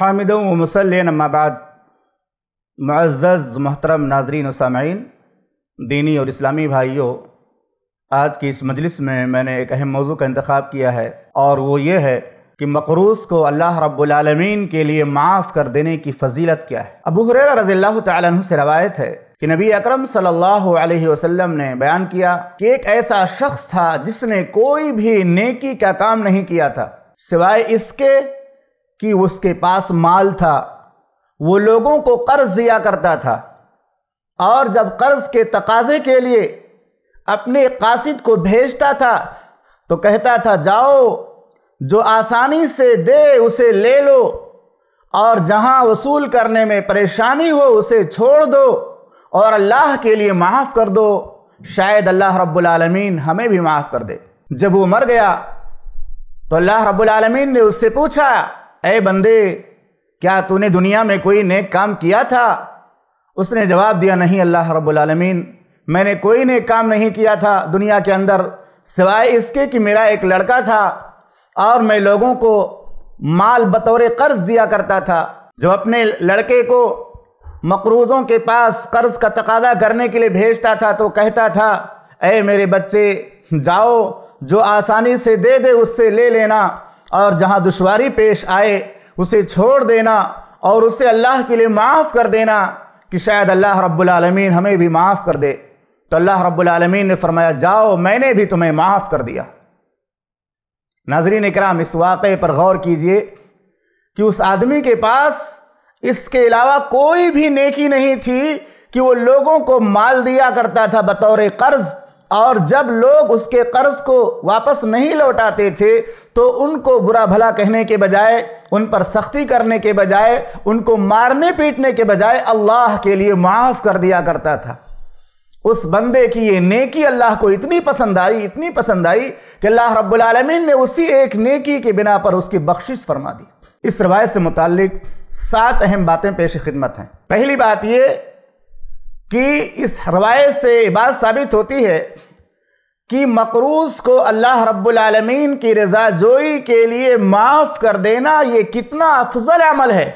हामिद वमसल नमाबाद मज़्ज़ मोहतरम नाजरीन सामीन दीनी और इस्लामी भाइयों आज की इस मजलिस में मैंने एक अहम मौजू का इंतखब किया है और वो ये है कि मकरूस को अल्लाह रब्बुलमीन के लिए माफ़ कर देने की फजीलत क्या है अबू हुरैरा रज़ी तु से रवायत है कि नबी अकरम सल्लल्लाहु अलैहि वसल्लम ने बयान किया कि एक ऐसा शख्स था जिसने कोई भी नेकी का काम नहीं किया था सिवाय इसके कि उसके पास माल था वो लोगों को कर्ज दिया करता था और जब कर्ज के तकाजे के लिए अपने कासिद को भेजता था तो कहता था जाओ जो आसानी से दे उसे ले लो और जहां वसूल करने में परेशानी हो उसे छोड़ दो और अल्लाह के लिए माफ़ कर दो शायद अल्लाह रब्बुल आलमीन हमें भी माफ़ कर दे जब वो मर गया तो अल्लाह रब्बुल आलमीन ने उससे पूछा ए बंदे क्या तूने दुनिया में कोई नेक काम किया था उसने जवाब दिया नहीं अल्लाह रब्लमीन मैंने कोई नेक काम नहीं किया था दुनिया के अंदर सिवाय इसके कि मेरा एक लड़का था और मैं लोगों को माल बतौर कर्ज दिया करता था जब अपने लड़के को मकरूज़ों के पास कर्ज का तकादा करने के लिए भेजता था तो कहता था ए मेरे बच्चे जाओ जो आसानी से दे दे उससे ले लेना और जहाँ दुशारी पेश आए उसे छोड़ देना और उसे अल्लाह के लिए माफ़ कर देना कि शायद अल्लाह रब्बुलमीन हमें भी माफ़ कर दे तो अल्लाह रब्बुलमीन ने फरमाया जाओ मैंने भी तुम्हें माफ़ कर दिया नाजरीन कराम इस वाक़े पर गौर कीजिए कि उस आदमी के पास इसके अलावा कोई भी नेकी नहीं थी कि वो लोगों को माल दिया करता था बतौर कर्ज़ और जब लोग उसके कर्ज को वापस नहीं लौटाते थे तो उनको बुरा भला कहने के बजाय उन पर सख्ती करने के बजाय उनको मारने पीटने के बजाय अल्लाह के लिए माफ़ कर दिया करता था उस बंदे की ये नेकी अल्लाह को इतनी पसंद आई इतनी पसंद आई कि अल्लाह रब्बुल रबालमीन ने उसी एक नेकी के बिना पर उसकी बख्शिश फरमा दी इस रवायत से मुतल सात अहम बातें पेश खिदमत हैं पहली बात ये कि इस रवायत से बात साबित होती है कि मकरूज को अल्लाह रब्बुलमीन की रजा जोई के लिए माफ़ कर देना ये कितना अफजल अमल है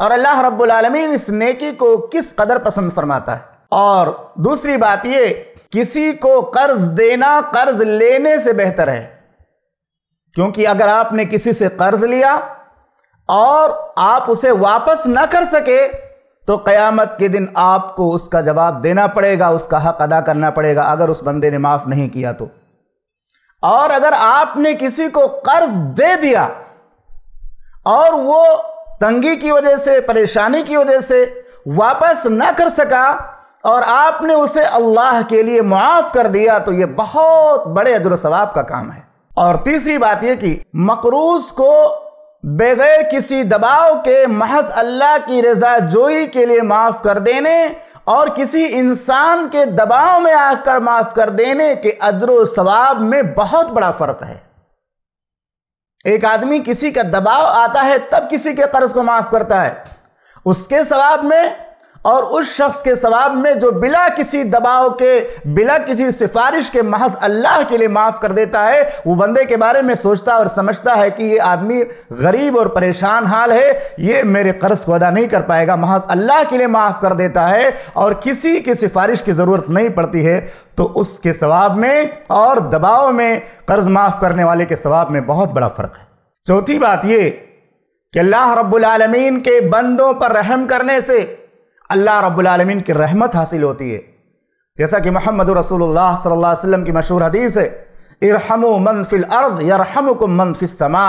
और अल्लाह रब्बुलमीन इस नेकी को किस कदर पसंद फरमाता है और दूसरी बात ये किसी को कर्ज देना कर्ज लेने से बेहतर है क्योंकि अगर आपने किसी से कर्ज लिया और आप उसे वापस ना कर सके तो क़यामत के दिन आपको उसका जवाब देना पड़ेगा उसका हक अदा करना पड़ेगा अगर उस बंदे ने माफ़ नहीं किया तो और अगर आपने किसी को कर्ज दे दिया और वो तंगी की वजह से परेशानी की वजह से वापस ना कर सका और आपने उसे अल्लाह के लिए माफ़ कर दिया तो ये बहुत बड़े अजर सवाब का काम है और तीसरी बात यह कि मकरूज को बगैर किसी दबाव के महज अल्लाह की रजा जोई के लिए माफ़ कर देने और किसी इंसान के दबाव में आकर माफ़ कर देने के अदर सवाब में बहुत बड़ा फ़र्क है एक आदमी किसी का दबाव आता है तब किसी के कर्ज को माफ़ करता है उसके सवाब में और उस शख्स के सवाब में जो बिला किसी दबाव के बिला किसी सिफारिश के महज अल्लाह के लिए माफ़ कर देता है वो बंदे के बारे में सोचता और समझता है कि ये आदमी गरीब और परेशान हाल है ये मेरे कर्ज को अदा नहीं कर पाएगा महज अल्लाह के लिए माफ़ कर देता है और किसी की सिफारिश की ज़रूरत नहीं पड़ती है तो उसके सवाब में और दबाव में कर्ज़ माफ़ करने वाले के सवाब में बहुत बड़ा फ़र्क है चौथी बात ये कि अल्लाह रब्बुल रबालमीन के बंदों पर रहम करने से अल्लाह रब्लमिन की रहमत हासिल होती है जैसा कि मोहम्मद रसूलुल्लाह सल्लल्लाहु अलैहि वसल्लम की मशहूर हदीस है इरहमो मन फिल अर्द यरहमकुम मन फिस समा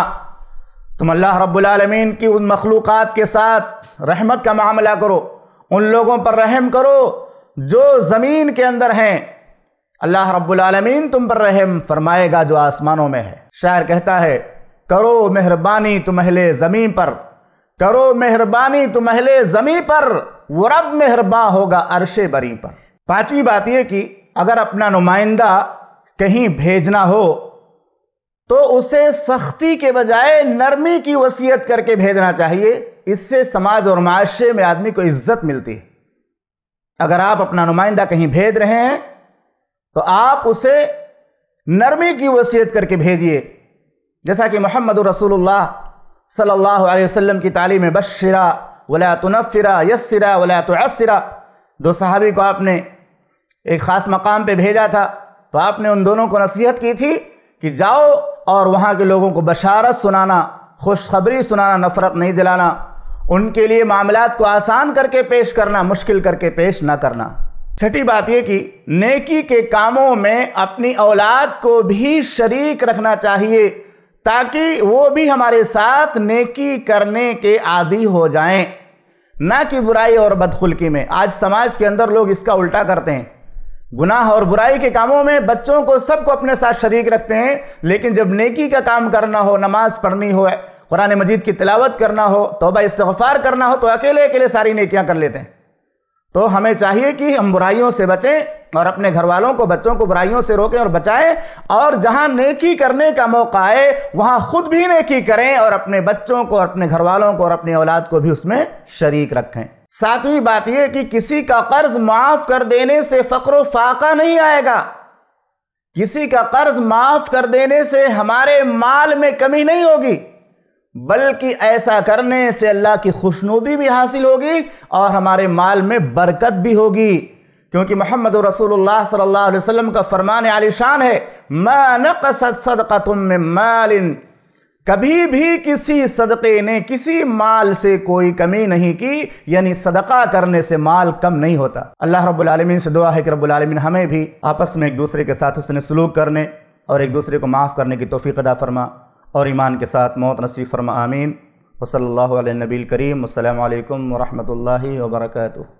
तुम अल्लाह रब्लमिन की उन मखलूक़ात के साथ रहमत का मामला करो उन लोगों पर रहम करो जो ज़मीन के अंदर हैं अल्लाह रब्लमिन तुम पर रहम फरमाएगा जो आसमानों में है शायर कहता है करो मेहरबानी तुम अहले ज़मीन पर करो मेहरबानी तुम अहले ज़मीन पर वो रब मेहरबा होगा अरशे बरी पर पांचवी बात यह कि अगर अपना नुमाइंदा कहीं भेजना हो तो उसे सख्ती के बजाय नरमी की वसीयत करके भेजना चाहिए इससे समाज और माशरे में आदमी को इज्जत मिलती है अगर आप अपना नुमाइंदा कहीं भेज रहे हैं तो आप उसे नरमी की वसीयत करके भेजिए जैसा कि मोहम्मद रसूलुल्लाह सल्लल्लाहु अलैहि वसल्लम की तालीम बशरा वला तो नफ़िरा यस्सिरा वला तो अस्सिरा दो सहाबी को आपने एक ख़ास मकाम पे भेजा था तो आपने उन दोनों को नसीहत की थी कि जाओ और वहाँ के लोगों को बशारत सुनाना खुशखबरी सुनाना नफ़रत नहीं दिलाना उनके लिए मामला को आसान करके पेश करना मुश्किल करके पेश ना करना छठी बात यह कि नेकी के कामों में अपनी औलाद को भी शरीक रखना चाहिए ताकि वो भी हमारे साथ नेकी करने के आदि हो जाएं ना कि बुराई और बदखुल्की में आज समाज के अंदर लोग इसका उल्टा करते हैं गुनाह और बुराई के कामों में बच्चों को सबको अपने साथ शरीक रखते हैं लेकिन जब नेकी का काम करना हो नमाज पढ़नी हो कुरान मजीद की तिलावत करना हो तोबा इस्तफ़ार करना हो तो अकेले अकेले सारी नेकियां कर लेते हैं तो हमें चाहिए कि हम बुराइयों से बचें और अपने घर वालों को बच्चों को बुराइयों से रोकें और बचाएं और जहां नेकी करने का मौका आए वहां खुद भी नेकी करें और अपने बच्चों को अपने घर वालों को और अपने औलाद को भी उसमें शरीक रखें सातवीं बात यह कि किसी का कर्ज माफ कर देने से फक्र फाका नहीं आएगा किसी का कर्ज माफ कर देने से हमारे माल में कमी नहीं होगी बल्कि ऐसा करने से अल्लाह की खुशनुदी भी हासिल होगी और हमारे माल में बरकत भी होगी क्योंकि मोहम्मद रसूल सल्ला वसलम का फरमान आलिशान है सदका तुम में मालिन कभी भी किसी सदक़े ने किसी माल से कोई कमी नहीं की यानी सदका करने से माल कम नहीं होता अल्लाह रब्लमिन से दुआ है कि रब्लमिन हमें भी आपस में एक दूसरे के साथ उसने सलूक करने और एक दूसरे को माफ़ करने की तोफ़ी अदा फरमा और ईमान के साथ मौत नसीब फरमा आमीन वसल नबील करीम असल वरहमल वर्का